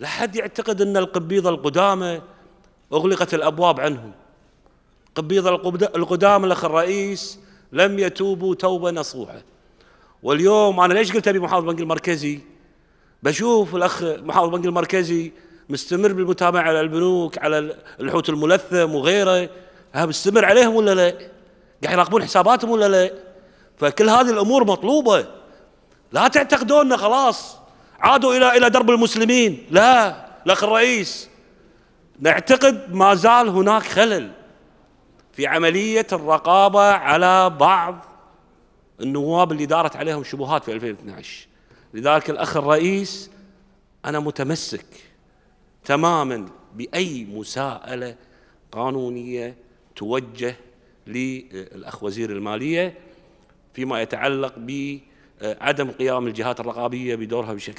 لا حد يعتقد أن القبيضة القدامى أغلقت الأبواب عنهم قبيضة القدامى الأخ الرئيس لم يتوبوا توبة نصوحة واليوم أنا ليش قلت أبي محافظ البنك المركزي بشوف الأخ محافظ البنك المركزي مستمر بالمتابعة على البنوك على الحوت الملثم وغيره ها مستمر عليهم ولا لا قاعد يراقبون حساباتهم ولا لا فكل هذه الأمور مطلوبة لا تعتقدون خلاص عادوا إلى إلى درب المسلمين لا الأخ الرئيس نعتقد ما زال هناك خلل في عملية الرقابة على بعض النواب اللي دارت عليهم شبهات في 2012 لذلك الأخ الرئيس أنا متمسك تماما بأي مساءلة قانونية توجه للأخ وزير المالية فيما يتعلق بعدم قيام الجهات الرقابية بدورها بشكل